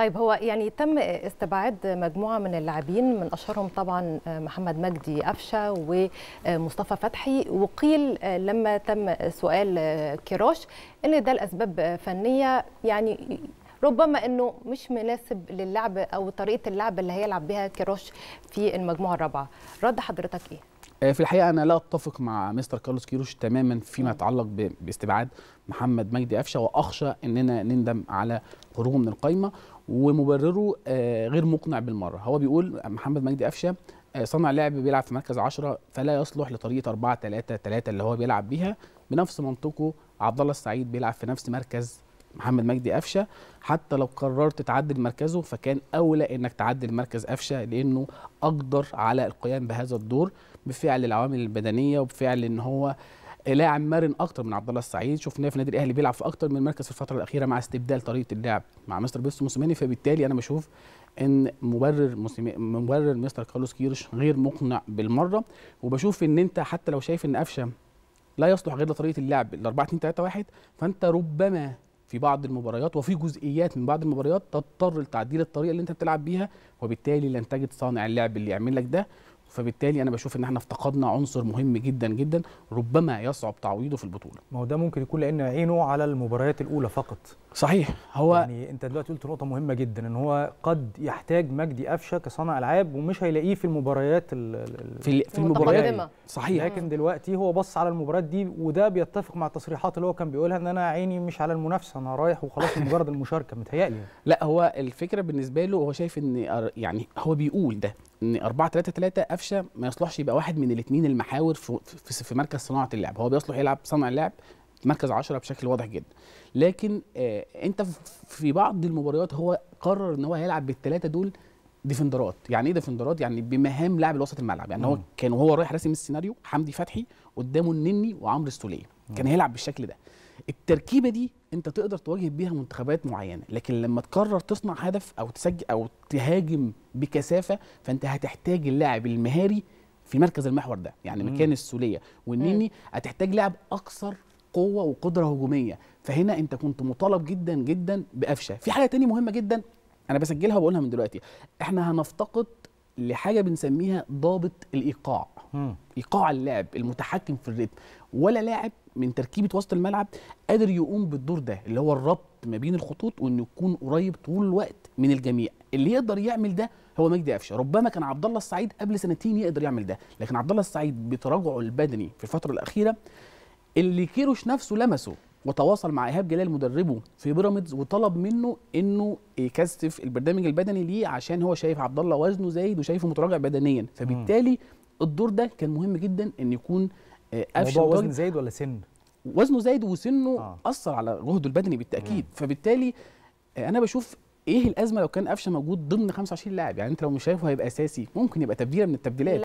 طيب هو يعني تم استبعاد مجموعه من اللاعبين من اشهرهم طبعا آه، محمد مجدي قفشه ومصطفى فتحي وقيل آه، لما تم سؤال آه، كيروش ان ده لاسباب فنيه يعني ربما انه مش مناسب للعب او طريقه اللعب اللي هيلعب بها كيروش في المجموعه الرابعه رد حضرتك ايه آه، في الحقيقه انا لا اتفق مع مستر كارلوس كيروش تماما فيما يتعلق باستبعاد محمد مجدي قفشه واخشى اننا نندم على خروجه من القايمه ومبرره آه، غير مقنع بالمره هو بيقول محمد مجدي قفشه آه، صانع لعب بيلعب في مركز 10 فلا يصلح لطريقه 4 3 3 اللي هو بيلعب بيها بنفس منطقه عبد الله السعيد بيلعب في نفس مركز محمد مجدي قفشه حتى لو قررت تعدل مركزه فكان اولى انك تعدل مركز قفشه لانه اقدر على القيام بهذا الدور بفعل العوامل البدنيه وبفعل ان هو لاعب مرن اكتر من عبد الله السعيد شفناه في النادي الاهلي بيلعب في اكتر من مركز في الفتره الاخيره مع استبدال طريقه اللعب مع مستر بيستو موسيماني فبالتالي انا بشوف ان مبرر مبرر مستر كارلوس كيرش غير مقنع بالمره وبشوف ان انت حتى لو شايف ان قفشه لا يصلح غير لطريقه اللعب ال 4 2 3 1 فانت ربما في بعض المباريات وفي جزئيات من بعض المباريات تضطر لتعديل الطريقه اللي انت بتلعب بيها وبالتالي لن تجد صانع اللعب اللي يعمل لك ده فبالتالي انا بشوف ان احنا افتقدنا عنصر مهم جدا جدا ربما يصعب تعويضه في البطوله ما هو ده ممكن يكون لان عينه على المباريات الاولى فقط صحيح هو يعني انت دلوقتي قلت نقطه مهمه جدا ان هو قد يحتاج مجدي قفشه كصانع العاب ومش هيلاقيه في المباريات الـ ال في, في المباريات صحيح لكن دلوقتي هو بص على المباريات دي وده بيتفق مع التصريحات اللي هو كان بيقولها ان انا عيني مش على المنافسه انا رايح وخلاص مجرد المشاركه متهيألي يعني. لا هو الفكره بالنسبه له هو شايف ان يعني هو بيقول ده ان 4 3 3 قفشه ما يصلحش يبقى واحد من الاثنين المحاور في, في, في مركز صناعه اللعب هو بيصلح يلعب صانع اللعب مركز 10 بشكل واضح جدا لكن آه انت في بعض المباريات هو قرر ان هو هيلعب بالثلاثه دول ديفندرات يعني ايه ديفندرات يعني بمهام لاعب الوسط الملعب يعني هو كان وهو رايح راسم السيناريو حمدي فتحي قدامه النني وعمرو السوليه كان هيلعب بالشكل ده التركيبه دي انت تقدر تواجه بيها منتخبات معينه لكن لما تقرر تصنع هدف او تسجل او تهاجم بكثافه فانت هتحتاج اللاعب المهاري في مركز المحور ده يعني مكان السوليه والنني هتحتاج لاعب اكثر قوه وقدره هجوميه فهنا انت كنت مطالب جدا جدا بقفشه في حاجه تانية مهمه جدا انا بسجلها وبقولها من دلوقتي احنا هنفتقد لحاجه بنسميها ضابط الايقاع ايقاع اللاعب المتحكم في الريتم ولا لاعب من تركيبه وسط الملعب قادر يقوم بالدور ده اللي هو الربط ما بين الخطوط وانه يكون قريب طول الوقت من الجميع اللي يقدر يعمل ده هو مجدي قفشه ربما كان عبد الله السعيد قبل سنتين يقدر يعمل ده لكن عبد الله السعيد بتراجعه البدني في الفتره الاخيره اللي كيروش نفسه لمسه وتواصل مع ايهاب جلال مدربه في بيراميدز وطلب منه انه يكثف البرنامج البدني ليه عشان هو شايف عبد الله وزنه زايد وشايفه متراجع بدنيا فبالتالي الدور ده كان مهم جدا ان يكون آه، موضوع وزن زايد ولا سن؟ وزنه زايد وسنه آه. اثر على جهده البدني بالتاكيد مم. فبالتالي آه، انا بشوف ايه الازمه لو كان قفشه موجود ضمن 25 لاعب يعني انت لو مش شايفه هيبقى اساسي ممكن يبقى تبديله من التبديلات